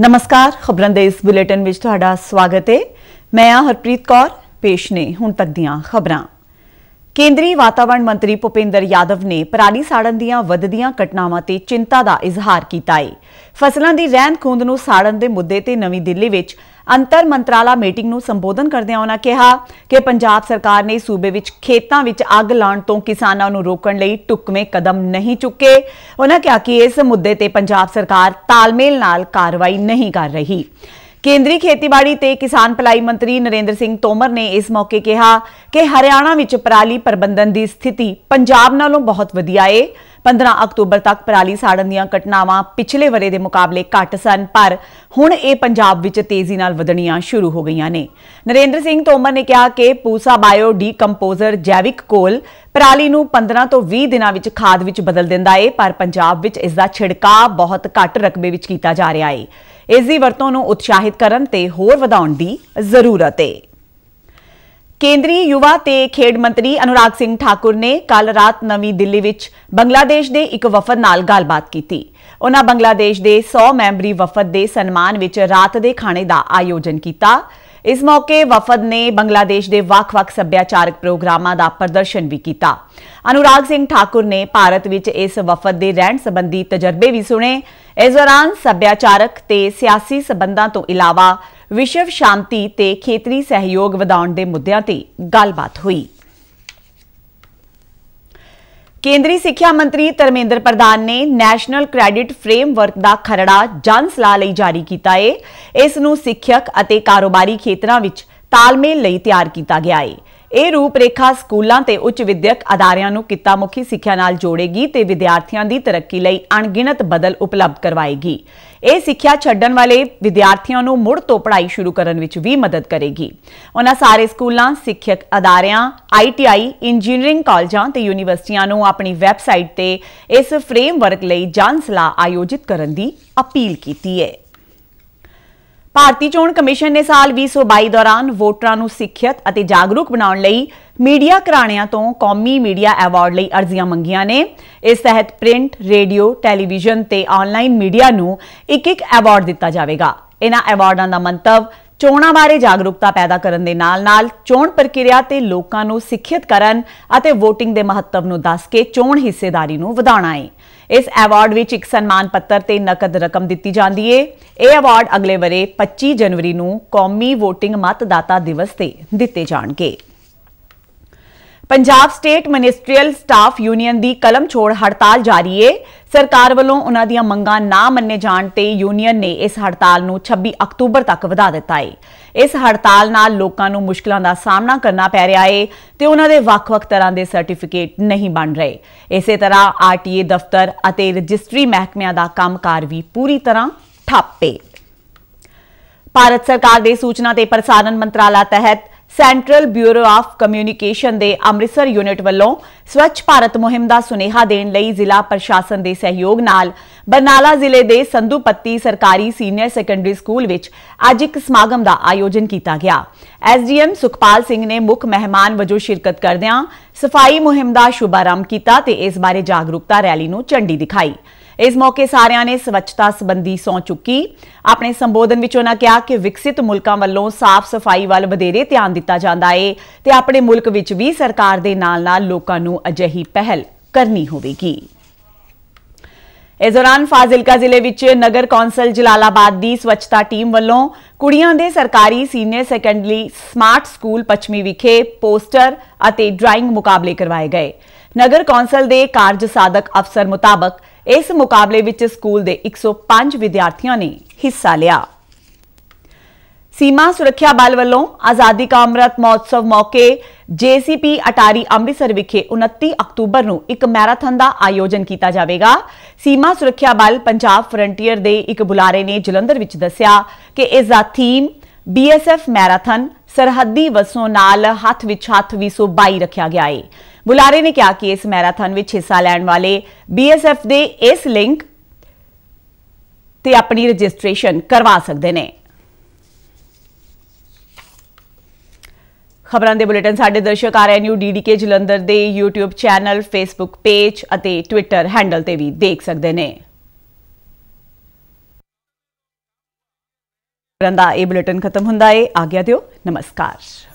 ਨਮਸਕਾਰ ਖਬਰਾਂ ਦੇ ਇਸ ਬੁਲੇਟਿਨ ਵਿੱਚ ਤੁਹਾਡਾ ਸਵਾਗਤ ਹੈ ਮੈਂ ਆ ਹਰਪ੍ਰੀਤ ਕੌਰ ਪੇਸ਼ ਨੇ ਹੁਣ ਤੱਕ ਦੀਆਂ ਖਬਰਾਂ ਕੇਂਦਰੀ ਵਾਤਾਵਰਣ ਮੰਤਰੀ ਭੁਪਿੰਦਰ ਯਾਦਵ ਨੇ ਪਰਾਲੀ ਸਾੜਨ ਦੀਆਂ ਵੱਧਦੀਆਂ ਘਟਨਾਵਾਂ ਤੇ ਚਿੰਤਾ ਦਾ ਇਜ਼ਹਾਰ ਕੀਤਾ ਹੈ। ਫਸਲਾਂ ਦੀ ਰਹਿੰਦ ਖੂੰਦ ਨੂੰ ਸਾੜਨ ਦੇ ਮੁੱਦੇ ਤੇ ਨਵੀਂ ਦਿੱਲੀ ਵਿੱਚ ਅੰਤਰ ਮੰਤਰਾਲਾ ਮੀਟਿੰਗ ਨੂੰ ਸੰਬੋਧਨ ਕਰਦਿਆਂ ਉਹਨਾਂ ਕਿਹਾ ਕਿ ਪੰਜਾਬ ਸਰਕਾਰ ਨੇ ਸੂਬੇ ਵਿੱਚ ਖੇਤਾਂ ਵਿੱਚ ਅੱਗ ਲਾਉਣ ਤੋਂ ਕਿਸਾਨਾਂ ਨੂੰ ਰੋਕਣ ਲਈ ਟੁਕਵੇਂ ਕਦਮ ਨਹੀਂ ਚੁੱਕੇ। ਉਹਨਾਂ ਕਿਹਾ ਕਿ ਇਸ ਮੁੱਦੇ ਤੇ ਪੰਜਾਬ ਸਰਕਾਰ ਤਾਲਮੇਲ ਨਾਲ ਕਾਰਵਾਈ ਨਹੀਂ ਕਰ ਰਹੀ। ਕੇਂਦਰੀ ਖੇਤੀਬਾੜੀ ਤੇ ਕਿਸਾਨ ਭਲਾਈ ਮੰਤਰੀ ਨਰਿੰਦਰ ਸਿੰਘ ਤੋਮਰ ਨੇ ਇਸ ਮੌਕੇ ਕਿਹਾ ਕਿ ਹਰਿਆਣਾ ਵਿੱਚ ਪਰਾਲੀ ਪ੍ਰਬੰਧਨ ਦੀ ਸਥਿਤੀ ਪੰਜਾਬ ਨਾਲੋਂ ਬਹੁਤ ਵਧੀਆ ਏ 15 ਅਕਤੂਬਰ ਤੱਕ ਪਰਾਲੀ ਸਾੜਨ ਦੀਆਂ ਘਟਨਾਵਾਂ ਪਿਛਲੇ ਵਰੇ ਦੇ ਮੁਕਾਬਲੇ ਘੱਟ ਸਨ ਪਰ ਹੁਣ ਇਹ ਪੰਜਾਬ ਵਿੱਚ ਤੇਜ਼ੀ ਨਾਲ ਵਧਣੀਆਂ ਸ਼ੁਰੂ ਹੋ ਗਈਆਂ ਨੇ ਨਰਿੰਦਰ ਸਿੰਘ ਤੋਮਰ ਨੇ ਕਿਹਾ ਕਿ ਪੂਸਾ ਬਾਇਓ ਡੀਕੰਪੋਜ਼ਰ ਜੈਵਿਕ ਕੋਲ ਪਰਾਲੀ ਨੂੰ 15 ਤੋਂ 20 ਦਿਨਾਂ ਵਿੱਚ ਖਾਦ ਵਿੱਚ ਬਦਲ ਦਿੰਦਾ ਏ ਪਰ ਪੰਜਾਬ ਵਿੱਚ ਇਸ ਦਾ ਛਿੜਕਾ ਬਹੁਤ ਘੱਟ ਰਕਬੇ ਵਿੱਚ ਕੀਤਾ ਜਾ ਰਿਹਾ ਏ ਇਸ ਦੀ ਵਰਤੋਂ ਨੂੰ ਉਤਸ਼ਾਹਿਤ ਕਰਨ ਤੇ ਹੋਰ ਵਧਾਉਣ ਦੀ ਜ਼ਰੂਰਤ ਏ ਕੇਂਦਰੀ ਯੁਵਾ ਤੇ ਖੇਡ ਮੰਤਰੀ ਅਨੁਰਾਗ ਸਿੰਘ ਠਾਕੁਰ ਨੇ ਕੱਲ ਰਾਤ ਨਵੀਂ ਦਿੱਲੀ ਵਿੱਚ ਬੰਗਲਾਦੇਸ਼ ਦੇ ਇੱਕ ਵਫਦ ਨਾਲ ਗੱਲਬਾਤ ਕੀਤੀ। ਉਹਨਾਂ ਬੰਗਲਾਦੇਸ਼ ਦੇ 100 ਮੈਂਬਰੀ ਵਫਦ ਦੇ ਸਨਮਾਨ ਵਿੱਚ ਰਾਤ ਦੇ ਖਾਣੇ ਦਾ ਆਯੋਜਨ ਕੀਤਾ। ਇਸ ਮੌਕੇ ਵਫਦ ਨੇ ਬੰਗਲਾਦੇਸ਼ ਦੇ ਵੱਖ-ਵੱਖ ਸੱਭਿਆਚਾਰਕ ਪ੍ਰੋਗਰਾਮਾਂ ਦਾ ਪ੍ਰਦਰਸ਼ਨ ਵੀ ਕੀਤਾ। ਅਨੁਰਾਗ ਸਿੰਘ ਠਾਕੁਰ ਨੇ ਭਾਰਤ ਵਿੱਚ ਇਸ ਵਫਦ ਦੇ ਰਹਿਣ ਸੰਬੰਧੀ ਤਜਰਬੇ ਵੀ ਸੁਣੇ। ਇਸ ਦੌਰਾਨ ਸੱਭਿਆਚਾਰਕ ਤੇ ਸਿਆਸੀ ਸਬੰਧਾਂ ਤੋਂ ਇਲਾਵਾ ਵਿਸ਼ਵ ਸ਼ਾਂਤੀ ਤੇ ਖੇਤਰੀ ਸਹਿਯੋਗ ਵਧਾਉਣ ਦੇ ਮੁੱਦਿਆਂ ਤੇ ਗੱਲਬਾਤ ਹੋਈ ਕੇਂਦਰੀ ਸਿੱਖਿਆ ਮੰਤਰੀ ਧਰਮੇਂਦਰ ਪ੍ਰਧਾਨ ਨੇ ਨੈਸ਼ਨਲ ਕ੍ਰੈਡਿਟ ਫਰੇਮਵਰਕ ਦਾ ਖਰੜਾ ਜਨ ਸਲਾਹ ਲਈ ਜਾਰੀ ਕੀਤਾ ਹੈ ਇਸ ਨੂੰ ਸਿੱਖਿਅਕ ਅਤੇ ਕਾਰੋਬਾਰੀ ਖੇਤਰਾਂ ਵਿੱਚ ਤਾਲਮੇਲ ਲਈ ਤਿਆਰ ਕੀਤਾ ਗਿਆ ਹੈ ਇਹ ਰੂਪਰੇਖਾ ਸਕੂਲਾਂ ਤੇ ਉੱਚ ਵਿਦਿਅਕ ਅਦਾਰਿਆਂ ਨੂੰ ਕਿੱਤਾਮੁਖੀ ਸਿੱਖਿਆ ਨਾਲ ਜੋੜੇਗੀ ਤੇ ਵਿਦਿਆਰਥੀਆਂ ਦੀ ਤਰੱਕੀ ਲਈ ਅਣਗਿਣਤ ਬਦਲ ਉਪਲਬਧ ਕਰਵਾਏਗੀ ਇਹ ਸਿੱਖਿਆ ਛੱਡਣ ਵਾਲੇ ਵਿਦਿਆਰਥੀਆਂ ਨੂੰ ਮੁੜ ਤੋਂ ਪੜ੍ਹਾਈ ਸ਼ੁਰੂ ਕਰਨ ਵਿੱਚ ਵੀ ਮਦਦ ਕਰੇਗੀ ਉਹਨਾਂ ਸਾਰੇ ਸਕੂਲਾਂ ਸਿੱਖਿਅਕ ਅਦਾਰਿਆਂ ਆਈਟੀਆਈ ਇੰਜੀਨੀਅਰਿੰਗ ਕਾਲਜਾਂ ਤੇ ਯੂਨੀਵਰਸਿਟੀਆਂ ਨੂੰ ਆਪਣੀ ਵੈਬਸਾਈਟ ਤੇ ਇਸ ਫਰੇਮਵਰਕ ਲਈ ਜਨਸਲਾ ਆਯੋਜਿਤ ਕਰਨ ਦੀ ਅਪੀਲ ਕੀਤੀ ਹੈ ਭਾਰਤੀ ਚੋਣ ਕਮਿਸ਼ਨ ਨੇ ਸਾਲ 2022 ਦੌਰਾਨ ਵੋਟਰਾਂ ਨੂੰ ਸਿੱਖਿਅਤ ਅਤੇ ਜਾਗਰੂਕ ਬਣਾਉਣ ਲਈ ਮੀਡੀਆ ਘਰਾਣਿਆਂ ਤੋਂ ਕੌਮੀ ਮੀਡੀਆ ਅਵਾਰਡ ਲਈ ਅਰਜ਼ੀਆਂ ਮੰਗੀਆਂ ਨੇ ਇਸ ਤਹਿਤ ਪ੍ਰਿੰਟ, ਰੇਡੀਓ, ਟੈਲੀਵਿਜ਼ਨ ਤੇ ਆਨਲਾਈਨ ਮੀਡੀਆ ਨੂੰ ਇੱਕ-ਇੱਕ ਅਵਾਰਡ ਦਿੱਤਾ ਜਾਵੇਗਾ ਇਹਨਾਂ ਅਵਾਰਡਾਂ ਦਾ ਮੰਤਵ ਚੋਣਾਂ ਬਾਰੇ ਜਾਗਰੂਕਤਾ ਪੈਦਾ ਕਰਨ ਦੇ ਨਾਲ-ਨਾਲ ਚੋਣ ਪ੍ਰਕਿਰਿਆ ਤੇ ਲੋਕਾਂ ਨੂੰ ਸਿੱਖਿਅਤ ਕਰਨ ਅਤੇ VOTING ਦੇ ਮਹੱਤਵ ਨੂੰ ਦੱਸ ਕੇ ਚੋਣ ਹਿੱਸੇਦਾਰੀ ਨੂੰ ਵਧਾਉਣਾ ਹੈ ਇਸ ਅਵਾਰਡ ਵਿੱਚ ਇੱਕ ਸਨਮਾਨ ਪੱਤਰ ਤੇ ਨਕਦ ਰਕਮ ਦਿੱਤੀ ਜਾਂਦੀ ਹੈ ਇਹ ਅਵਾਰਡ ਅਗਲੇ ਵਰੇ 25 ਜਨਵਰੀ ਨੂੰ ਕੌਮੀ VOTING ਮਤਦਾਤਾ ਦਿਵਸ ਤੇ ਦਿੱਤੇ ਜਾਣਗੇ Punjab state ministerial staff union ਦੀ ਕਲਮ ਛੋੜ ਹੜਤਾਲ ਜਾਰੀ ਹੈ ਸਰਕਾਰ ਵੱਲੋਂ ਉਹਨਾਂ ਦੀਆਂ ਮੰਗਾਂ ਨਾ ਮੰਨੇ ਜਾਣ ਤੇ ਯੂਨੀਅਨ ਨੇ ਇਸ ਹੜਤਾਲ ਨੂੰ 26 ਅਕਤੂਬਰ ਤੱਕ ਵਧਾ ਦਿੱਤਾ ਹੈ ਇਸ ਹੜਤਾਲ ਨਾਲ ਲੋਕਾਂ ਨੂੰ ਮੁਸ਼ਕਲਾਂ ਦਾ ਸਾਹਮਣਾ ਕਰਨਾ ਪੈ ਰਿਹਾ ਹੈ ਤੇ ਉਹਨਾਂ ਦੇ ਵੱਖ-ਵੱਖ ਤਰ੍ਹਾਂ ਦੇ ਸਰਟੀਫਿਕੇਟ ਨਹੀਂ ਬਣ ਰਹੇ ਇਸੇ ਤਰ੍ਹਾਂ ਆਰਟੀਏ ਦਫ਼ਤਰ ਅਤੇ ਰਜਿਸਟਰੀ ਮਹਿਕਮਿਆਂ ਦਾ ਕੰਮਕਾਰ ਵੀ ਪੂਰੀ ਤਰ੍ਹਾਂ ਠੱਪੇ ਭਾਰਤ ਸਰਕਾਰ ਦੇ ਸੂਚਨਾ ਤੇ ਪ੍ਰਸਾਰਣ ਮੰਤਰਾਲਾ ਤਹਿਤ ਸੈਂਟਰਲ ਬਿਊਰੋ ਆਫ ਕਮਿਊਨੀਕੇਸ਼ਨ ਦੇ ਅੰਮ੍ਰਿਤਸਰ ਯੂਨਿਟ ਵੱਲੋਂ ਸਵੱਛ ਭਾਰਤ ਮੁਹਿੰਮ ਦਾ ਸੁਨੇਹਾ ਦੇਣ ਲਈ ਜ਼ਿਲ੍ਹਾ ਪ੍ਰਸ਼ਾਸਨ ਦੇ ਸਹਿਯੋਗ ਨਾਲ ਬਰਨਾਲਾ ਜ਼ਿਲ੍ਹੇ ਦੇ ਸੰਧੂਪੱਤੀ ਸਰਕਾਰੀ ਸੀਨੀਅਰ ਸੈਕੰਡਰੀ ਸਕੂਲ ਵਿੱਚ ਅੱਜ ਇੱਕ ਸਮਾਗਮ ਦਾ ਆਯੋਜਨ ਕੀਤਾ ਗਿਆ ਐਸਡੀਐਮ ਸੁਖਪਾਲ ਸਿੰਘ ਨੇ ਮੁੱਖ ਮਹਿਮਾਨ ਵਜੋਂ ਸ਼ਿਰਕਤ ਕਰਦਿਆਂ ਸਫਾਈ ਮੁਹਿੰਮ ਦਾ ਸ਼ੁਭਾਰੰਭ ਕੀਤਾ ਤੇ ਇਸ ਬਾਰੇ ਜਾਗਰੂਕਤਾ ਰੈਲੀ ਨੂੰ ਝੰਡੀ ਦਿਖਾਈ ਇਸ ਮੌਕੇ ਸਾਰਿਆਂ ਨੇ ਸਵੱਛਤਾ ਸੰਬੰਧੀ ਸੌਂ ਚੁੱਕੀ ਆਪਣੇ ਸੰਬੋਧਨ ਵਿੱਚ ਉਹਨਾਂ ਕਿਹਾ ਕਿ ਵਿਕਸਿਤ ਮੁਲਕਾਂ ਵੱਲੋਂ ਸਾਫ਼ ਸਫਾਈ ਵੱਲ ਵਧੇਰੇ ਧਿਆਨ ਦਿੱਤਾ ਜਾਂਦਾ ਏ ਤੇ ਆਪਣੇ ਮੁਲਕ ਵਿੱਚ ਵੀ ਸਰਕਾਰ ਦੇ ਨਾਲ-ਨਾਲ ਲੋਕਾਂ ਨੂੰ ਅਜਿਹੀ ਪਹਿਲ ਕਰਨੀ ਹੋਵੇਗੀ ਇਸ ਦੌਰਾਨ ਫਾਜ਼ਿਲਕਾ ਜ਼ਿਲ੍ਹੇ ਵਿੱਚ ਨਗਰ ਕੌਂਸਲ ਜਲਾਲਾਬਾਦ ਦੀ ਸਵੱਛਤਾ ਟੀਮ ਵੱਲੋਂ ਕੁੜੀਆਂ ਦੇ ਸਰਕਾਰੀ ਸੀਨੀਅਰ ਸੈਕੰਡਰੀ ਸਮਾਰਟ ਸਕੂਲ ਪਛਮੀ ਵਿਖੇ ਪੋਸਟਰ ਅਤੇ ਡਰਾਇੰਗ ਮੁਕਾਬਲੇ ਕਰਵਾਏ ਗਏ ਨਗਰ ਕੌਂਸਲ ਦੇ ਕਾਰਜ ਸਾਧਕ ਅਫਸਰ ਮੁਤਾਬਕ ਇਸ ਮੁਕਾਬਲੇ ਵਿੱਚ ਸਕੂਲ ਦੇ 105 ਵਿਦਿਆਰਥੀਆਂ ਨੇ ਹਿੱਸਾ ਲਿਆ ਸੀਮਾ ਸੁਰੱਖਿਆ ਬਲ ਵੱਲੋਂ ਆਜ਼ਾਦੀ ਕਾ ਅੰਮ੍ਰਿਤ ਮਹੋਤਸਵ ਮੌਕੇ ਜੀਸੀਪੀ ਅਟਾਰੀ ਅੰਮ੍ਰਿਤਸਰ ਵਿਖੇ 29 ਅਕਤੂਬਰ ਨੂੰ ਇੱਕ ਮੈਰਾਥਨ ਦਾ ਆਯੋਜਨ ਕੀਤਾ ਜਾਵੇਗਾ ਸੀਮਾ ਸੁਰੱਖਿਆ ਬਲ ਪੰਜਾਬ ਫਰੰਟੀਅਰ ਦੇ ਇੱਕ ਬੁਲਾਰੇ ਨੇ ਜਲੰਧਰ ਵਿੱਚ ਦੱਸਿਆ ਕਿ ਇਸ ਦਾ ਥੀਮ ਬੀਐਸਐਫ ਮੈਰਾਥਨ ਸਰਹੱਦੀ ਵਸੋਂ ਨਾਲ ਹੱਥ ਵਿੱਚ ਹੱਥ 222 ਰੱਖਿਆ ਗਿਆ ਹੈ ਬੁਲਾਰੇ ਨੇ ਕਿਹਾ ਕਿ ਇਸ ਮੈਰਾਥਨ ਵਿੱਚ ਹਿੱਸਾ ਲੈਣ ਵਾਲੇ ਬੀਐਸਐਫ ਦੇ ਇਸ ਲਿੰਕ ਤੇ ਆਪਣੀ ਰਜਿਸਟ੍ਰੇਸ਼ਨ ਕਰਵਾ ਸਕਦੇ ਨੇ ਖਬਰਾਂ ਦੇ ਬੁਲੇਟਿਨ ਸਾਡੇ ਦਰਸ਼ਕ ਆ ਰਹੇ ਨੇ ਡੀਡੀਕੇ ਜਲੰਧਰ ਦੇ YouTube ਚੈਨਲ Facebook ਪੇਜ ਅਤੇ Twitter ਹੈਂਡਲ ਤੇ ਵੀ ਦੇਖ ਸਕਦੇ ਨੇ ਰੰਦਾ ਇਹ ਬੁਲੇਟਿਨ ਖਤਮ ਹੁੰਦਾ ਏ ਆਗਿਆ ਦਿਓ ਨਮਸਕਾਰ